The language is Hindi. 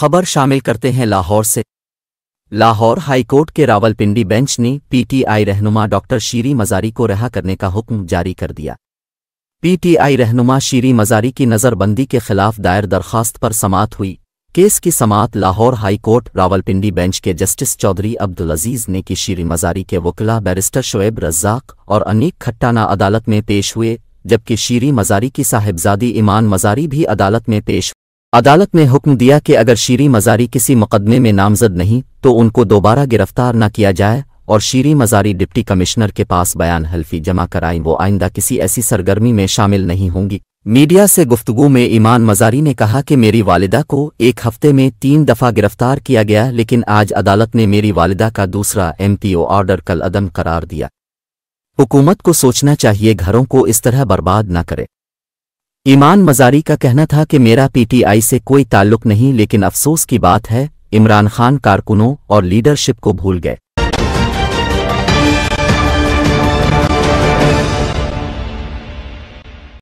खबर शामिल करते हैं लाहौर से लाहौर हाईकोर्ट के रावलपिंडी बेंच ने पीटीआई रहनुमा डॉक्टर शीरी मजारी को रिहा करने का हुक्म जारी कर दिया पीटीआई रहनुमा शीरी मजारी की नज़रबंदी के खिलाफ दायर दरख्वास्त पर समात हुई केस की समात लाहौर हाईकोर्ट रावलपिंडी बेंच के जस्टिस चौधरी अब्दुल अजीज ने की शीरी मजारी के वकला बैरिस्टर शोएब रज्जाक और अनीक खट्टाना अदालत में पेश हुए जबकि शीरी मजारी की साहिबजादी ईमान मजारी भी अदालत में पेश अदालत ने हुक्म दिया कि अगर शीरी मजारी किसी मुकदमे में नामजद नहीं तो उनको दोबारा गिरफ्तार न किया जाए और शीरी मजारी डिप्टी कमिश्नर के पास बयान हल्फी जमा कराई वो आइंदा किसी ऐसी सरगर्मी में शामिल नहीं होंगी मीडिया से गुफ्तगु में ईमान मजारी ने कहा कि मेरी वालिदा को एक हफ्ते में तीन दफ़ा गिरफ्तार किया गया लेकिन आज अदालत ने मेरी वालिदा का दूसरा एमपीओ ऑर्डर कल अदम करार दिया हुकूमत को सोचना चाहिए घरों को इस तरह बर्बाद न करे ईमान मजारी का कहना था कि मेरा पीटीआई से कोई ताल्लुक नहीं लेकिन अफसोस की बात है इमरान खान कारकुनों और लीडरशिप को भूल गए